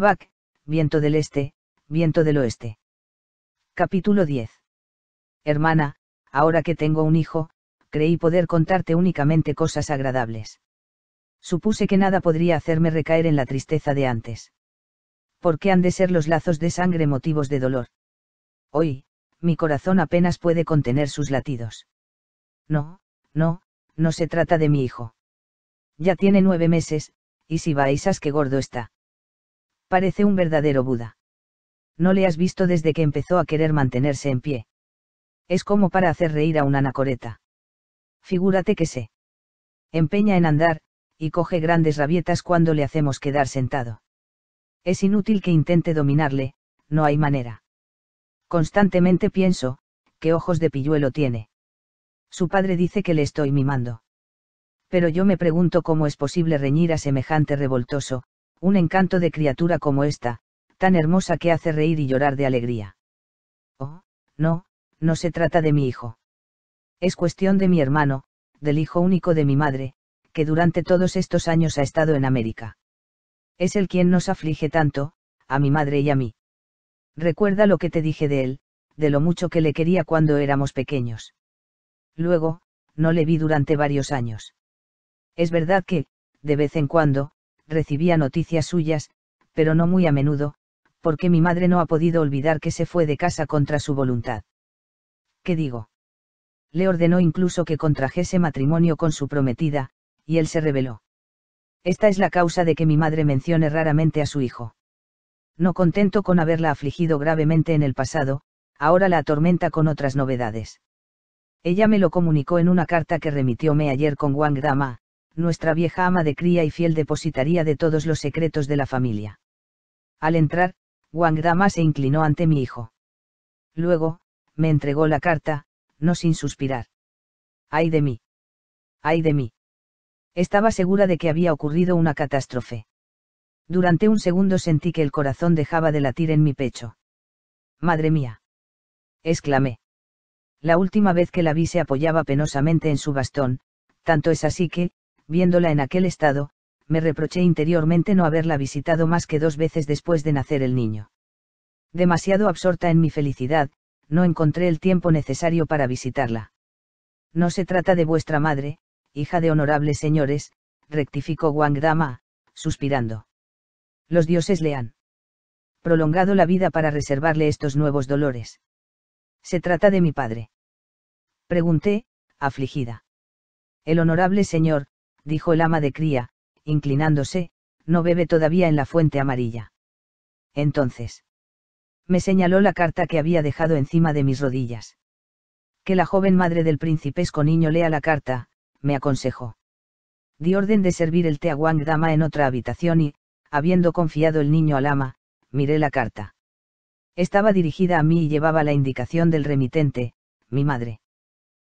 vac, viento del este, viento del oeste. Capítulo 10. Hermana, ahora que tengo un hijo, creí poder contarte únicamente cosas agradables. Supuse que nada podría hacerme recaer en la tristeza de antes. ¿Por qué han de ser los lazos de sangre motivos de dolor? Hoy, mi corazón apenas puede contener sus latidos. No, no, no se trata de mi hijo. Ya tiene nueve meses, y si vais que gordo está. Parece un verdadero Buda. No le has visto desde que empezó a querer mantenerse en pie. Es como para hacer reír a una anacoreta. Figúrate que se empeña en andar, y coge grandes rabietas cuando le hacemos quedar sentado. Es inútil que intente dominarle, no hay manera. Constantemente pienso, qué ojos de pilluelo tiene. Su padre dice que le estoy mimando. Pero yo me pregunto cómo es posible reñir a semejante revoltoso, un encanto de criatura como esta, tan hermosa que hace reír y llorar de alegría. Oh, no, no se trata de mi hijo. Es cuestión de mi hermano, del hijo único de mi madre, que durante todos estos años ha estado en América. Es el quien nos aflige tanto, a mi madre y a mí. Recuerda lo que te dije de él, de lo mucho que le quería cuando éramos pequeños. Luego, no le vi durante varios años. Es verdad que, de vez en cuando, recibía noticias suyas, pero no muy a menudo, porque mi madre no ha podido olvidar que se fue de casa contra su voluntad. ¿Qué digo? Le ordenó incluso que contrajese matrimonio con su prometida, y él se rebeló. Esta es la causa de que mi madre mencione raramente a su hijo. No contento con haberla afligido gravemente en el pasado, ahora la atormenta con otras novedades. Ella me lo comunicó en una carta que remitióme ayer con Wang Dama, nuestra vieja ama de cría y fiel depositaría de todos los secretos de la familia. Al entrar, Wang Dama se inclinó ante mi hijo. Luego, me entregó la carta, no sin suspirar. ¡Ay de mí! ¡Ay de mí! Estaba segura de que había ocurrido una catástrofe. Durante un segundo sentí que el corazón dejaba de latir en mi pecho. ¡Madre mía! exclamé. La última vez que la vi se apoyaba penosamente en su bastón, tanto es así que, viéndola en aquel estado, me reproché interiormente no haberla visitado más que dos veces después de nacer el niño. Demasiado absorta en mi felicidad, no encontré el tiempo necesario para visitarla. No se trata de vuestra madre, hija de honorables señores, rectificó Wang Dama, suspirando. Los dioses le han prolongado la vida para reservarle estos nuevos dolores. ¿Se trata de mi padre? Pregunté, afligida. El honorable señor, dijo el ama de cría, inclinándose, no bebe todavía en la fuente amarilla. Entonces. Me señaló la carta que había dejado encima de mis rodillas. Que la joven madre del principesco niño lea la carta, me aconsejó. Di orden de servir el té a Wang Dama en otra habitación y, habiendo confiado el niño al ama, miré la carta. Estaba dirigida a mí y llevaba la indicación del remitente, mi madre.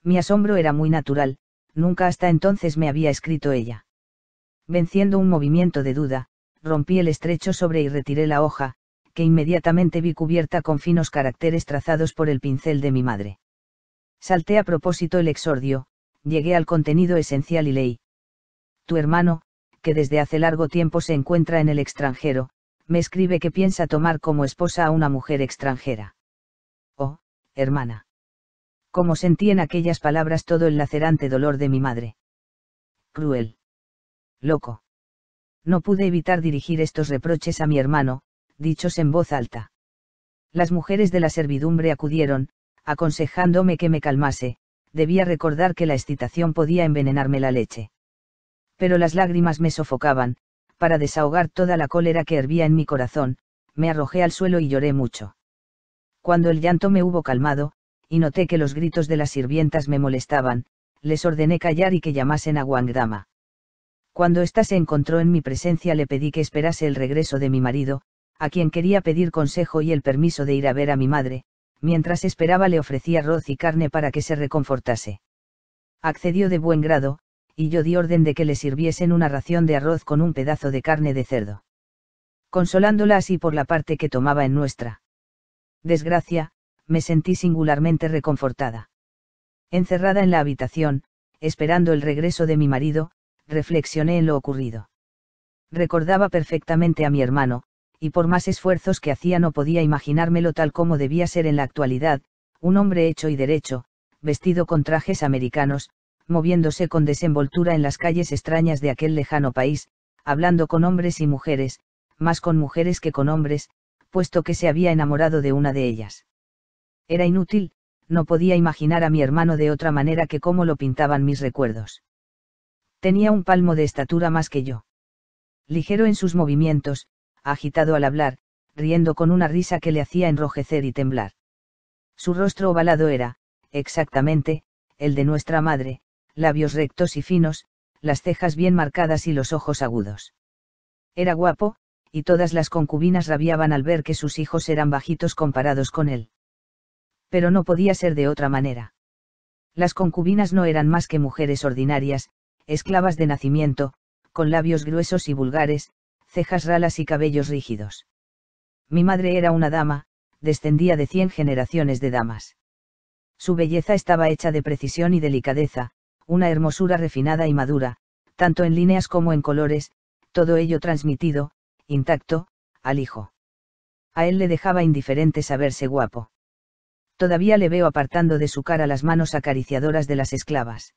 Mi asombro era muy natural, nunca hasta entonces me había escrito ella. Venciendo un movimiento de duda, rompí el estrecho sobre y retiré la hoja, que inmediatamente vi cubierta con finos caracteres trazados por el pincel de mi madre. Salté a propósito el exordio, llegué al contenido esencial y leí. Tu hermano, que desde hace largo tiempo se encuentra en el extranjero, me escribe que piensa tomar como esposa a una mujer extranjera. Oh, hermana como sentí en aquellas palabras todo el lacerante dolor de mi madre. Cruel. Loco. No pude evitar dirigir estos reproches a mi hermano, dichos en voz alta. Las mujeres de la servidumbre acudieron, aconsejándome que me calmase, debía recordar que la excitación podía envenenarme la leche. Pero las lágrimas me sofocaban, para desahogar toda la cólera que hervía en mi corazón, me arrojé al suelo y lloré mucho. Cuando el llanto me hubo calmado, y noté que los gritos de las sirvientas me molestaban, les ordené callar y que llamasen a Wangdama. Cuando ésta se encontró en mi presencia le pedí que esperase el regreso de mi marido, a quien quería pedir consejo y el permiso de ir a ver a mi madre, mientras esperaba le ofrecí arroz y carne para que se reconfortase. Accedió de buen grado, y yo di orden de que le sirviesen una ración de arroz con un pedazo de carne de cerdo. Consolándola así por la parte que tomaba en nuestra desgracia, me sentí singularmente reconfortada. Encerrada en la habitación, esperando el regreso de mi marido, reflexioné en lo ocurrido. Recordaba perfectamente a mi hermano, y por más esfuerzos que hacía no podía imaginármelo tal como debía ser en la actualidad, un hombre hecho y derecho, vestido con trajes americanos, moviéndose con desenvoltura en las calles extrañas de aquel lejano país, hablando con hombres y mujeres, más con mujeres que con hombres, puesto que se había enamorado de una de ellas. Era inútil, no podía imaginar a mi hermano de otra manera que como lo pintaban mis recuerdos. Tenía un palmo de estatura más que yo. Ligero en sus movimientos, agitado al hablar, riendo con una risa que le hacía enrojecer y temblar. Su rostro ovalado era, exactamente, el de nuestra madre, labios rectos y finos, las cejas bien marcadas y los ojos agudos. Era guapo, y todas las concubinas rabiaban al ver que sus hijos eran bajitos comparados con él pero no podía ser de otra manera. Las concubinas no eran más que mujeres ordinarias, esclavas de nacimiento, con labios gruesos y vulgares, cejas ralas y cabellos rígidos. Mi madre era una dama, descendía de cien generaciones de damas. Su belleza estaba hecha de precisión y delicadeza, una hermosura refinada y madura, tanto en líneas como en colores, todo ello transmitido, intacto, al hijo. A él le dejaba indiferente saberse guapo. Todavía le veo apartando de su cara las manos acariciadoras de las esclavas.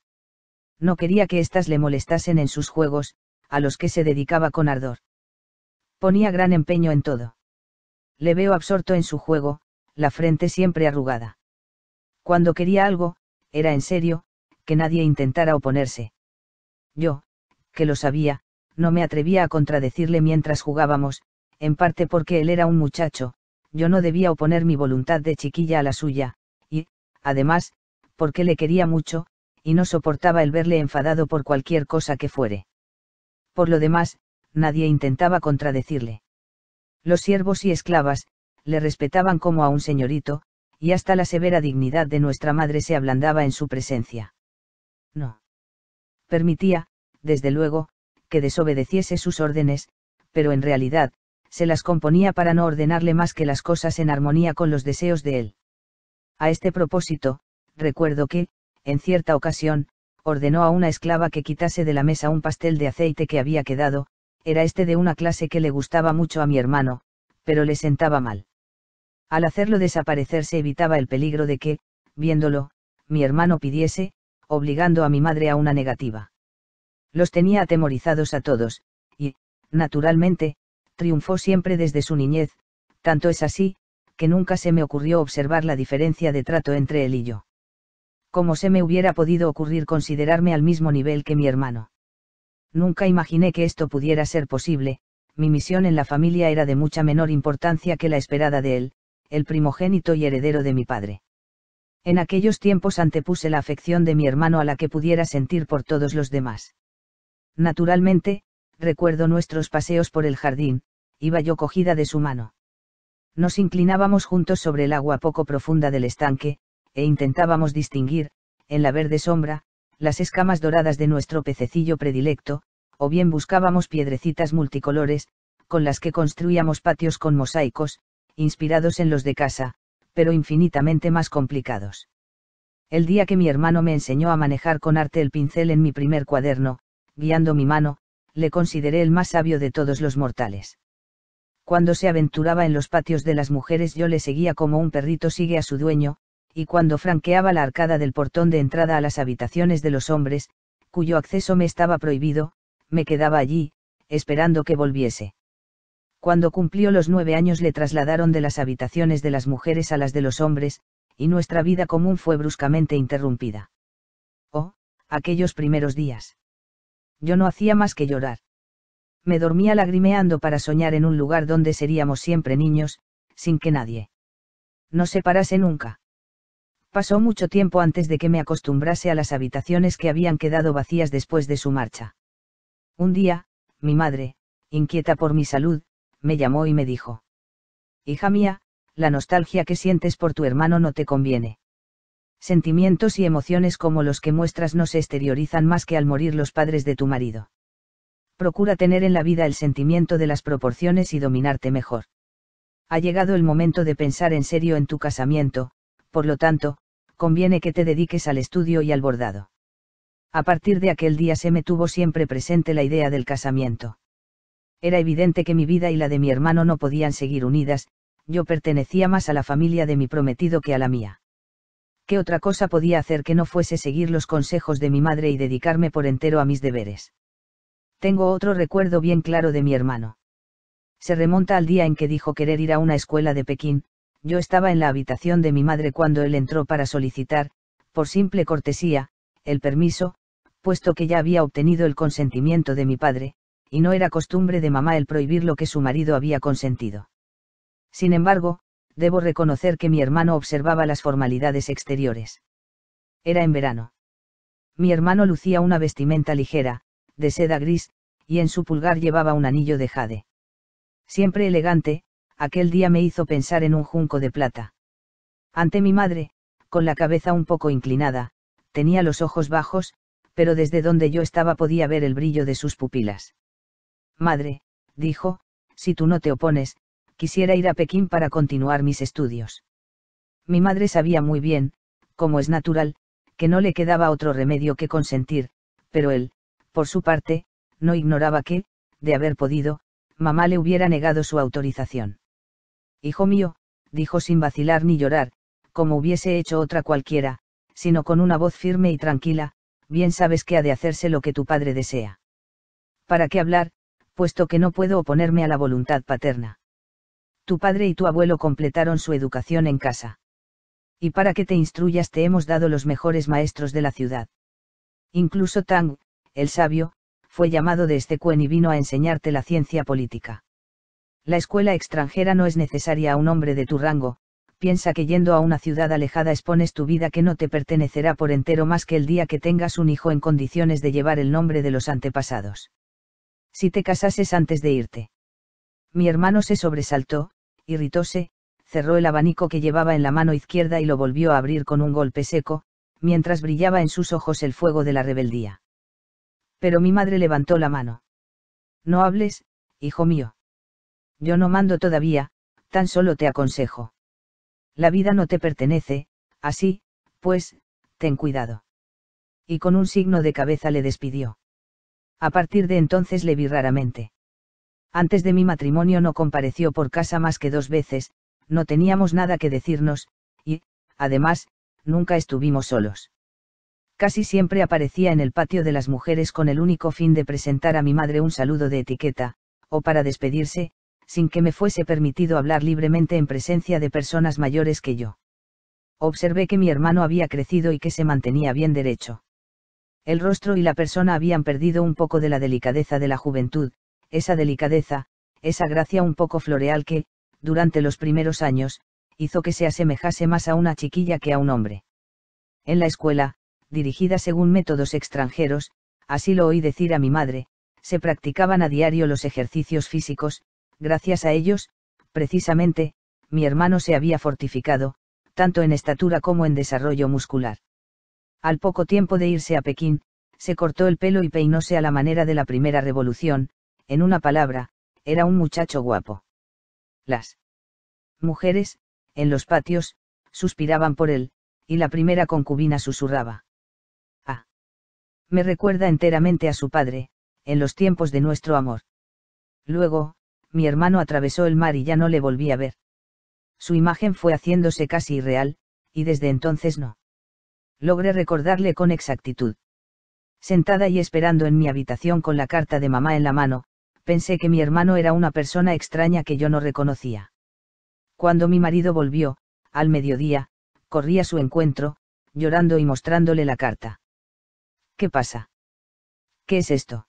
No quería que éstas le molestasen en sus juegos, a los que se dedicaba con ardor. Ponía gran empeño en todo. Le veo absorto en su juego, la frente siempre arrugada. Cuando quería algo, era en serio, que nadie intentara oponerse. Yo, que lo sabía, no me atrevía a contradecirle mientras jugábamos, en parte porque él era un muchacho, yo no debía oponer mi voluntad de chiquilla a la suya, y, además, porque le quería mucho, y no soportaba el verle enfadado por cualquier cosa que fuere. Por lo demás, nadie intentaba contradecirle. Los siervos y esclavas, le respetaban como a un señorito, y hasta la severa dignidad de nuestra madre se ablandaba en su presencia. No. Permitía, desde luego, que desobedeciese sus órdenes, pero en realidad, se las componía para no ordenarle más que las cosas en armonía con los deseos de él. A este propósito, recuerdo que, en cierta ocasión, ordenó a una esclava que quitase de la mesa un pastel de aceite que había quedado, era este de una clase que le gustaba mucho a mi hermano, pero le sentaba mal. Al hacerlo desaparecer se evitaba el peligro de que, viéndolo, mi hermano pidiese, obligando a mi madre a una negativa. Los tenía atemorizados a todos, y, naturalmente, triunfó siempre desde su niñez, tanto es así, que nunca se me ocurrió observar la diferencia de trato entre él y yo. Como se me hubiera podido ocurrir considerarme al mismo nivel que mi hermano. Nunca imaginé que esto pudiera ser posible, mi misión en la familia era de mucha menor importancia que la esperada de él, el primogénito y heredero de mi padre. En aquellos tiempos antepuse la afección de mi hermano a la que pudiera sentir por todos los demás. Naturalmente, recuerdo nuestros paseos por el jardín, iba yo cogida de su mano. Nos inclinábamos juntos sobre el agua poco profunda del estanque, e intentábamos distinguir, en la verde sombra, las escamas doradas de nuestro pececillo predilecto, o bien buscábamos piedrecitas multicolores, con las que construíamos patios con mosaicos, inspirados en los de casa, pero infinitamente más complicados. El día que mi hermano me enseñó a manejar con arte el pincel en mi primer cuaderno, guiando mi mano, le consideré el más sabio de todos los mortales. Cuando se aventuraba en los patios de las mujeres yo le seguía como un perrito sigue a su dueño, y cuando franqueaba la arcada del portón de entrada a las habitaciones de los hombres, cuyo acceso me estaba prohibido, me quedaba allí, esperando que volviese. Cuando cumplió los nueve años le trasladaron de las habitaciones de las mujeres a las de los hombres, y nuestra vida común fue bruscamente interrumpida. Oh, aquellos primeros días yo no hacía más que llorar. Me dormía lagrimeando para soñar en un lugar donde seríamos siempre niños, sin que nadie nos separase nunca. Pasó mucho tiempo antes de que me acostumbrase a las habitaciones que habían quedado vacías después de su marcha. Un día, mi madre, inquieta por mi salud, me llamó y me dijo. Hija mía, la nostalgia que sientes por tu hermano no te conviene sentimientos y emociones como los que muestras no se exteriorizan más que al morir los padres de tu marido. Procura tener en la vida el sentimiento de las proporciones y dominarte mejor. Ha llegado el momento de pensar en serio en tu casamiento, por lo tanto, conviene que te dediques al estudio y al bordado. A partir de aquel día se me tuvo siempre presente la idea del casamiento. Era evidente que mi vida y la de mi hermano no podían seguir unidas, yo pertenecía más a la familia de mi prometido que a la mía ¿qué otra cosa podía hacer que no fuese seguir los consejos de mi madre y dedicarme por entero a mis deberes? Tengo otro recuerdo bien claro de mi hermano. Se remonta al día en que dijo querer ir a una escuela de Pekín, yo estaba en la habitación de mi madre cuando él entró para solicitar, por simple cortesía, el permiso, puesto que ya había obtenido el consentimiento de mi padre, y no era costumbre de mamá el prohibir lo que su marido había consentido. Sin embargo, debo reconocer que mi hermano observaba las formalidades exteriores. Era en verano. Mi hermano lucía una vestimenta ligera, de seda gris, y en su pulgar llevaba un anillo de jade. Siempre elegante, aquel día me hizo pensar en un junco de plata. Ante mi madre, con la cabeza un poco inclinada, tenía los ojos bajos, pero desde donde yo estaba podía ver el brillo de sus pupilas. Madre, dijo, si tú no te opones, quisiera ir a Pekín para continuar mis estudios. Mi madre sabía muy bien, como es natural, que no le quedaba otro remedio que consentir, pero él, por su parte, no ignoraba que, de haber podido, mamá le hubiera negado su autorización. Hijo mío, dijo sin vacilar ni llorar, como hubiese hecho otra cualquiera, sino con una voz firme y tranquila, bien sabes que ha de hacerse lo que tu padre desea. ¿Para qué hablar, puesto que no puedo oponerme a la voluntad paterna? tu padre y tu abuelo completaron su educación en casa. Y para que te instruyas te hemos dado los mejores maestros de la ciudad. Incluso Tang, el sabio, fue llamado de este cuen y vino a enseñarte la ciencia política. La escuela extranjera no es necesaria a un hombre de tu rango, piensa que yendo a una ciudad alejada expones tu vida que no te pertenecerá por entero más que el día que tengas un hijo en condiciones de llevar el nombre de los antepasados. Si te casases antes de irte. Mi hermano se sobresaltó, irritóse, cerró el abanico que llevaba en la mano izquierda y lo volvió a abrir con un golpe seco, mientras brillaba en sus ojos el fuego de la rebeldía. Pero mi madre levantó la mano. No hables, hijo mío. Yo no mando todavía, tan solo te aconsejo. La vida no te pertenece, así, pues, ten cuidado. Y con un signo de cabeza le despidió. A partir de entonces le vi raramente. Antes de mi matrimonio no compareció por casa más que dos veces, no teníamos nada que decirnos, y, además, nunca estuvimos solos. Casi siempre aparecía en el patio de las mujeres con el único fin de presentar a mi madre un saludo de etiqueta, o para despedirse, sin que me fuese permitido hablar libremente en presencia de personas mayores que yo. Observé que mi hermano había crecido y que se mantenía bien derecho. El rostro y la persona habían perdido un poco de la delicadeza de la juventud, esa delicadeza, esa gracia un poco floreal que, durante los primeros años, hizo que se asemejase más a una chiquilla que a un hombre. En la escuela, dirigida según métodos extranjeros, así lo oí decir a mi madre, se practicaban a diario los ejercicios físicos, gracias a ellos, precisamente, mi hermano se había fortificado, tanto en estatura como en desarrollo muscular. Al poco tiempo de irse a Pekín, se cortó el pelo y peinóse a la manera de la primera revolución, en una palabra, era un muchacho guapo. Las mujeres, en los patios, suspiraban por él, y la primera concubina susurraba. Ah. Me recuerda enteramente a su padre, en los tiempos de nuestro amor. Luego, mi hermano atravesó el mar y ya no le volví a ver. Su imagen fue haciéndose casi irreal, y desde entonces no. Logré recordarle con exactitud. Sentada y esperando en mi habitación con la carta de mamá en la mano, pensé que mi hermano era una persona extraña que yo no reconocía. Cuando mi marido volvió, al mediodía, corrí a su encuentro, llorando y mostrándole la carta. ¿Qué pasa? ¿Qué es esto?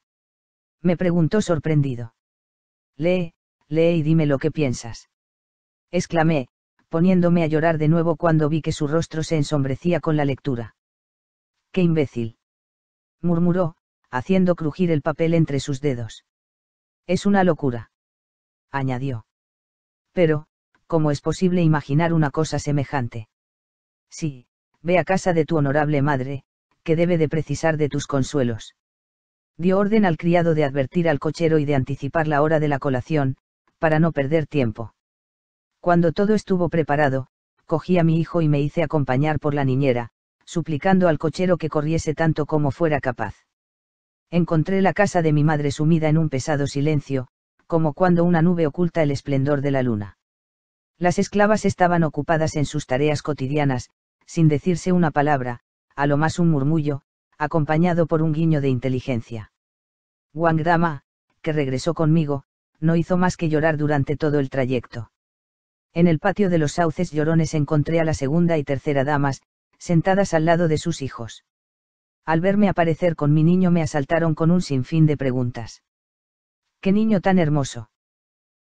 Me preguntó sorprendido. Lee, lee y dime lo que piensas. Exclamé, poniéndome a llorar de nuevo cuando vi que su rostro se ensombrecía con la lectura. ¡Qué imbécil! murmuró, haciendo crujir el papel entre sus dedos. Es una locura. Añadió. Pero, ¿cómo es posible imaginar una cosa semejante? Sí, ve a casa de tu honorable madre, que debe de precisar de tus consuelos. Dio orden al criado de advertir al cochero y de anticipar la hora de la colación, para no perder tiempo. Cuando todo estuvo preparado, cogí a mi hijo y me hice acompañar por la niñera, suplicando al cochero que corriese tanto como fuera capaz encontré la casa de mi madre sumida en un pesado silencio, como cuando una nube oculta el esplendor de la luna. Las esclavas estaban ocupadas en sus tareas cotidianas, sin decirse una palabra, a lo más un murmullo, acompañado por un guiño de inteligencia. Wang Dama, que regresó conmigo, no hizo más que llorar durante todo el trayecto. En el patio de los sauces llorones encontré a la segunda y tercera damas, sentadas al lado de sus hijos al verme aparecer con mi niño me asaltaron con un sinfín de preguntas. ¡Qué niño tan hermoso!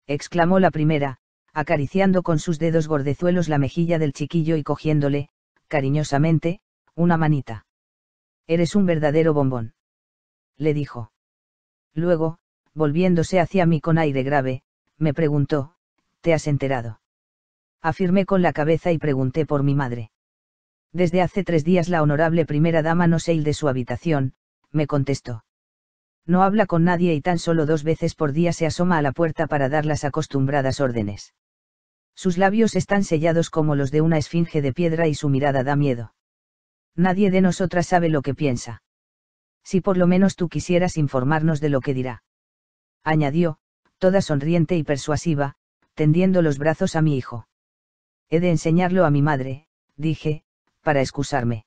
exclamó la primera, acariciando con sus dedos gordezuelos la mejilla del chiquillo y cogiéndole, cariñosamente, una manita. Eres un verdadero bombón. Le dijo. Luego, volviéndose hacia mí con aire grave, me preguntó, ¿te has enterado? Afirmé con la cabeza y pregunté por mi madre. Desde hace tres días la honorable primera dama no se de su habitación, me contestó. No habla con nadie y tan solo dos veces por día se asoma a la puerta para dar las acostumbradas órdenes. Sus labios están sellados como los de una esfinge de piedra y su mirada da miedo. Nadie de nosotras sabe lo que piensa. Si por lo menos tú quisieras informarnos de lo que dirá. Añadió, toda sonriente y persuasiva, tendiendo los brazos a mi hijo. He de enseñarlo a mi madre, dije, para excusarme.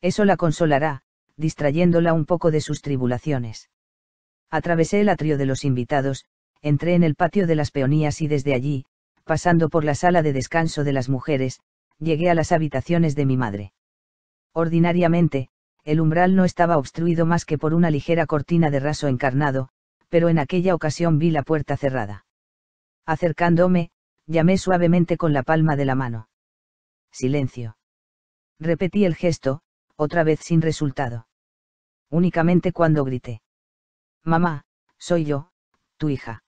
Eso la consolará, distrayéndola un poco de sus tribulaciones. Atravesé el atrio de los invitados, entré en el patio de las peonías y desde allí, pasando por la sala de descanso de las mujeres, llegué a las habitaciones de mi madre. Ordinariamente, el umbral no estaba obstruido más que por una ligera cortina de raso encarnado, pero en aquella ocasión vi la puerta cerrada. Acercándome, llamé suavemente con la palma de la mano. Silencio. Repetí el gesto, otra vez sin resultado. Únicamente cuando grité. Mamá, soy yo, tu hija.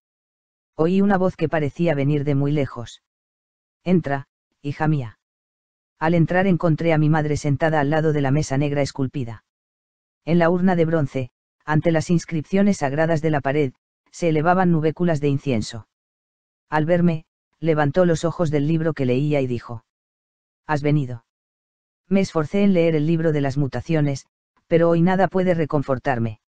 Oí una voz que parecía venir de muy lejos. Entra, hija mía. Al entrar encontré a mi madre sentada al lado de la mesa negra esculpida. En la urna de bronce, ante las inscripciones sagradas de la pared, se elevaban nubéculas de incienso. Al verme, levantó los ojos del libro que leía y dijo. Has venido. Me esforcé en leer el libro de las mutaciones, pero hoy nada puede reconfortarme.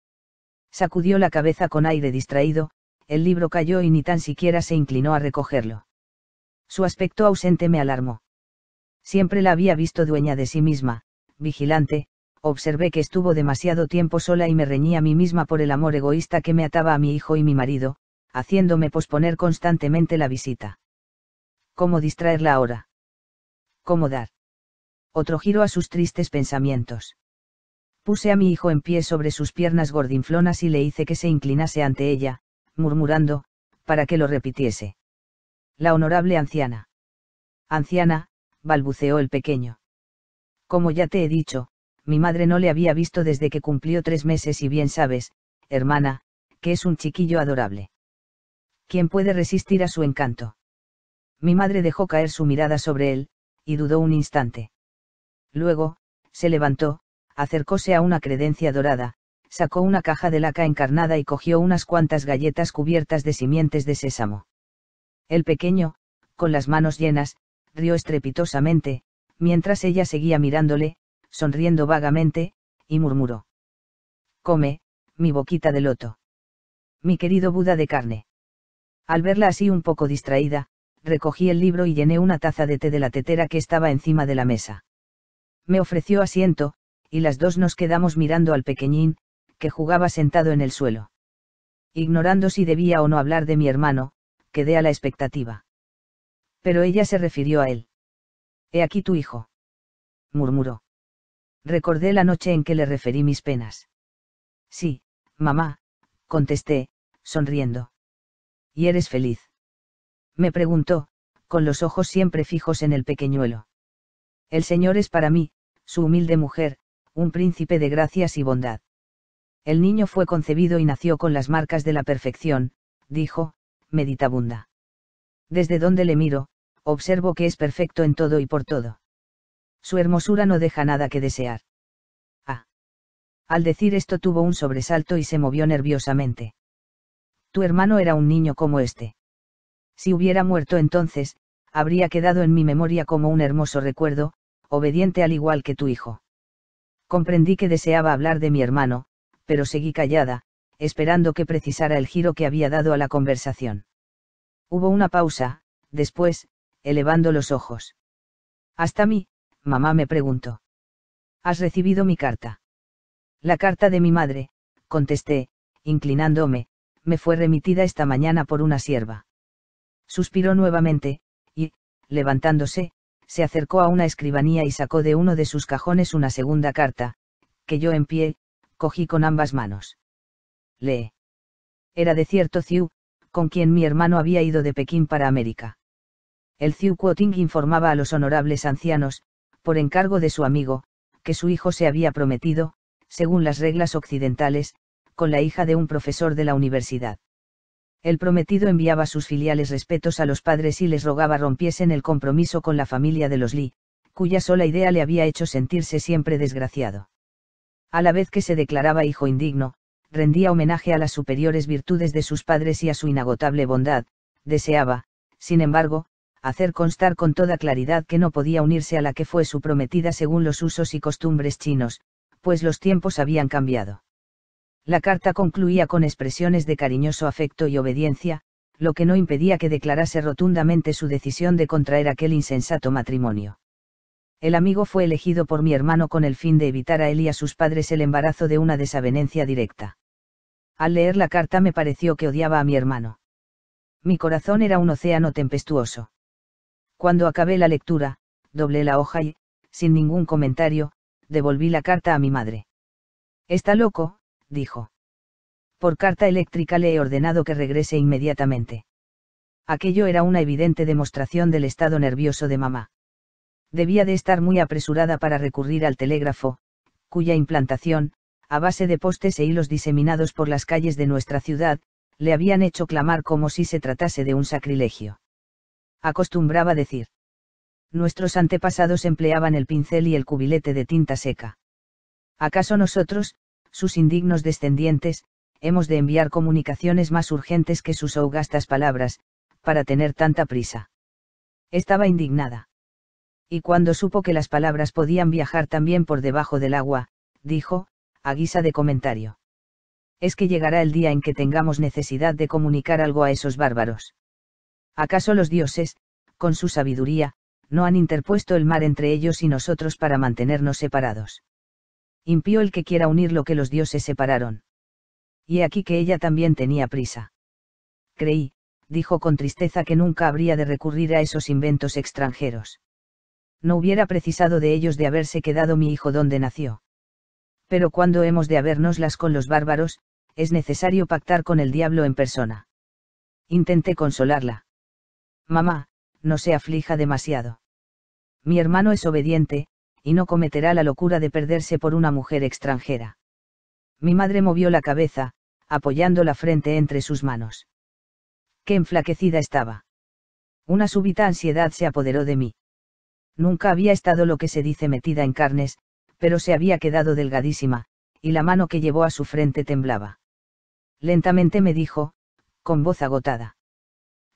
Sacudió la cabeza con aire distraído, el libro cayó y ni tan siquiera se inclinó a recogerlo. Su aspecto ausente me alarmó. Siempre la había visto dueña de sí misma, vigilante, observé que estuvo demasiado tiempo sola y me reñí a mí misma por el amor egoísta que me ataba a mi hijo y mi marido, haciéndome posponer constantemente la visita. ¿Cómo distraerla ahora? ¿Cómo dar? otro giro a sus tristes pensamientos. Puse a mi hijo en pie sobre sus piernas gordinflonas y le hice que se inclinase ante ella, murmurando, para que lo repitiese. La honorable anciana. Anciana, balbuceó el pequeño. Como ya te he dicho, mi madre no le había visto desde que cumplió tres meses y bien sabes, hermana, que es un chiquillo adorable. ¿Quién puede resistir a su encanto? Mi madre dejó caer su mirada sobre él, y dudó un instante. Luego, se levantó, acercóse a una credencia dorada, sacó una caja de laca encarnada y cogió unas cuantas galletas cubiertas de simientes de sésamo. El pequeño, con las manos llenas, rió estrepitosamente, mientras ella seguía mirándole, sonriendo vagamente, y murmuró. Come, mi boquita de loto. Mi querido Buda de carne. Al verla así un poco distraída, recogí el libro y llené una taza de té de la tetera que estaba encima de la mesa. Me ofreció asiento, y las dos nos quedamos mirando al pequeñín, que jugaba sentado en el suelo. Ignorando si debía o no hablar de mi hermano, quedé a la expectativa. Pero ella se refirió a él. He aquí tu hijo. murmuró. Recordé la noche en que le referí mis penas. Sí, mamá, contesté, sonriendo. ¿Y eres feliz? Me preguntó, con los ojos siempre fijos en el pequeñuelo. El Señor es para mí, su humilde mujer, un príncipe de gracias y bondad. El niño fue concebido y nació con las marcas de la perfección, dijo, meditabunda. Desde donde le miro, observo que es perfecto en todo y por todo. Su hermosura no deja nada que desear. Ah. Al decir esto tuvo un sobresalto y se movió nerviosamente. Tu hermano era un niño como este. Si hubiera muerto entonces, habría quedado en mi memoria como un hermoso recuerdo, obediente al igual que tu hijo. Comprendí que deseaba hablar de mi hermano, pero seguí callada, esperando que precisara el giro que había dado a la conversación. Hubo una pausa, después, elevando los ojos. Hasta mí, mamá me preguntó. ¿Has recibido mi carta? La carta de mi madre, contesté, inclinándome, me fue remitida esta mañana por una sierva. Suspiró nuevamente, y, levantándose, se acercó a una escribanía y sacó de uno de sus cajones una segunda carta, que yo en pie, cogí con ambas manos. Lee. Era de cierto Ciu, con quien mi hermano había ido de Pekín para América. El Ciu Quoting informaba a los honorables ancianos, por encargo de su amigo, que su hijo se había prometido, según las reglas occidentales, con la hija de un profesor de la universidad el prometido enviaba sus filiales respetos a los padres y les rogaba rompiesen el compromiso con la familia de los Lee, cuya sola idea le había hecho sentirse siempre desgraciado. A la vez que se declaraba hijo indigno, rendía homenaje a las superiores virtudes de sus padres y a su inagotable bondad, deseaba, sin embargo, hacer constar con toda claridad que no podía unirse a la que fue su prometida según los usos y costumbres chinos, pues los tiempos habían cambiado. La carta concluía con expresiones de cariñoso afecto y obediencia, lo que no impedía que declarase rotundamente su decisión de contraer aquel insensato matrimonio. El amigo fue elegido por mi hermano con el fin de evitar a él y a sus padres el embarazo de una desavenencia directa. Al leer la carta me pareció que odiaba a mi hermano. Mi corazón era un océano tempestuoso. Cuando acabé la lectura, doblé la hoja y, sin ningún comentario, devolví la carta a mi madre. Está loco, dijo. Por carta eléctrica le he ordenado que regrese inmediatamente. Aquello era una evidente demostración del estado nervioso de mamá. Debía de estar muy apresurada para recurrir al telégrafo, cuya implantación, a base de postes e hilos diseminados por las calles de nuestra ciudad, le habían hecho clamar como si se tratase de un sacrilegio. Acostumbraba decir. Nuestros antepasados empleaban el pincel y el cubilete de tinta seca. ¿Acaso nosotros, sus indignos descendientes, hemos de enviar comunicaciones más urgentes que sus augastas palabras, para tener tanta prisa. Estaba indignada. Y cuando supo que las palabras podían viajar también por debajo del agua, dijo, a guisa de comentario. Es que llegará el día en que tengamos necesidad de comunicar algo a esos bárbaros. ¿Acaso los dioses, con su sabiduría, no han interpuesto el mar entre ellos y nosotros para mantenernos separados? impío el que quiera unir lo que los dioses separaron. Y aquí que ella también tenía prisa. Creí, dijo con tristeza que nunca habría de recurrir a esos inventos extranjeros. No hubiera precisado de ellos de haberse quedado mi hijo donde nació. Pero cuando hemos de habérnoslas con los bárbaros, es necesario pactar con el diablo en persona. Intenté consolarla. Mamá, no se aflija demasiado. Mi hermano es obediente, y no cometerá la locura de perderse por una mujer extranjera. Mi madre movió la cabeza, apoyando la frente entre sus manos. Qué enflaquecida estaba. Una súbita ansiedad se apoderó de mí. Nunca había estado lo que se dice metida en carnes, pero se había quedado delgadísima, y la mano que llevó a su frente temblaba. Lentamente me dijo, con voz agotada.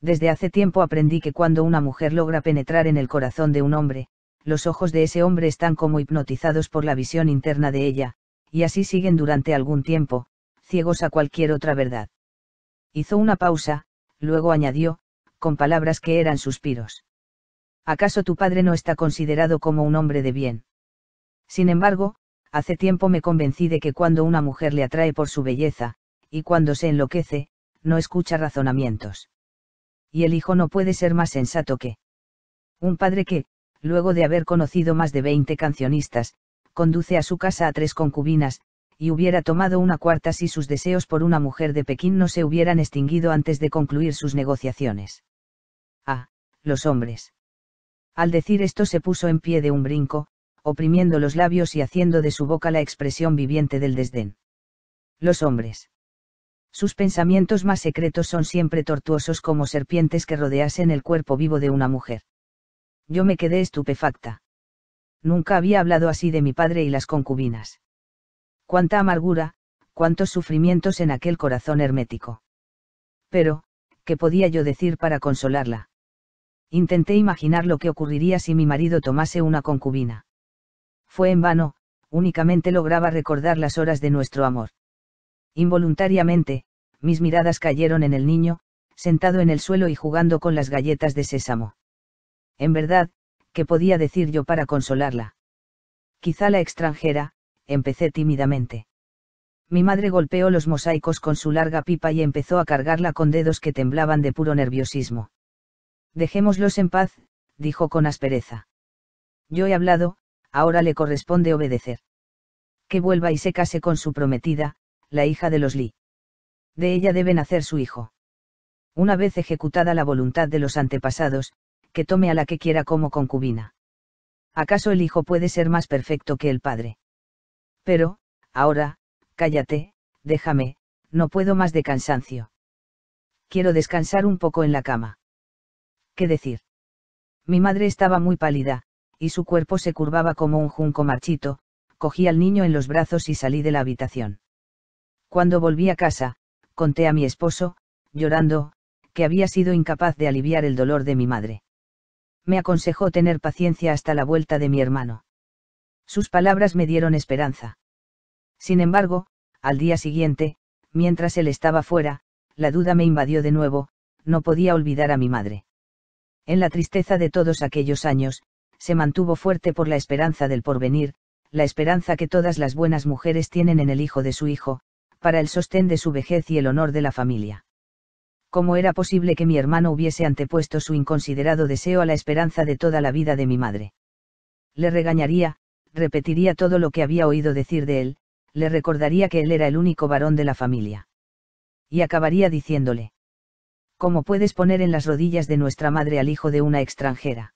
Desde hace tiempo aprendí que cuando una mujer logra penetrar en el corazón de un hombre, los ojos de ese hombre están como hipnotizados por la visión interna de ella, y así siguen durante algún tiempo, ciegos a cualquier otra verdad. Hizo una pausa, luego añadió, con palabras que eran suspiros. ¿Acaso tu padre no está considerado como un hombre de bien? Sin embargo, hace tiempo me convencí de que cuando una mujer le atrae por su belleza, y cuando se enloquece, no escucha razonamientos. Y el hijo no puede ser más sensato que un padre que, luego de haber conocido más de 20 cancionistas, conduce a su casa a tres concubinas, y hubiera tomado una cuarta si sus deseos por una mujer de Pekín no se hubieran extinguido antes de concluir sus negociaciones. Ah, los hombres. Al decir esto se puso en pie de un brinco, oprimiendo los labios y haciendo de su boca la expresión viviente del desdén. Los hombres. Sus pensamientos más secretos son siempre tortuosos como serpientes que rodeasen el cuerpo vivo de una mujer yo me quedé estupefacta. Nunca había hablado así de mi padre y las concubinas. Cuánta amargura, cuántos sufrimientos en aquel corazón hermético. Pero, ¿qué podía yo decir para consolarla? Intenté imaginar lo que ocurriría si mi marido tomase una concubina. Fue en vano, únicamente lograba recordar las horas de nuestro amor. Involuntariamente, mis miradas cayeron en el niño, sentado en el suelo y jugando con las galletas de sésamo. En verdad, ¿qué podía decir yo para consolarla? Quizá la extranjera, empecé tímidamente. Mi madre golpeó los mosaicos con su larga pipa y empezó a cargarla con dedos que temblaban de puro nerviosismo. Dejémoslos en paz, dijo con aspereza. Yo he hablado, ahora le corresponde obedecer. Que vuelva y se case con su prometida, la hija de los Lee. De ella debe nacer su hijo. Una vez ejecutada la voluntad de los antepasados, que tome a la que quiera como concubina. ¿Acaso el hijo puede ser más perfecto que el padre? Pero, ahora, cállate, déjame, no puedo más de cansancio. Quiero descansar un poco en la cama. ¿Qué decir? Mi madre estaba muy pálida, y su cuerpo se curvaba como un junco marchito, cogí al niño en los brazos y salí de la habitación. Cuando volví a casa, conté a mi esposo, llorando, que había sido incapaz de aliviar el dolor de mi madre me aconsejó tener paciencia hasta la vuelta de mi hermano. Sus palabras me dieron esperanza. Sin embargo, al día siguiente, mientras él estaba fuera, la duda me invadió de nuevo, no podía olvidar a mi madre. En la tristeza de todos aquellos años, se mantuvo fuerte por la esperanza del porvenir, la esperanza que todas las buenas mujeres tienen en el hijo de su hijo, para el sostén de su vejez y el honor de la familia. ¿cómo era posible que mi hermano hubiese antepuesto su inconsiderado deseo a la esperanza de toda la vida de mi madre? Le regañaría, repetiría todo lo que había oído decir de él, le recordaría que él era el único varón de la familia. Y acabaría diciéndole, ¿cómo puedes poner en las rodillas de nuestra madre al hijo de una extranjera?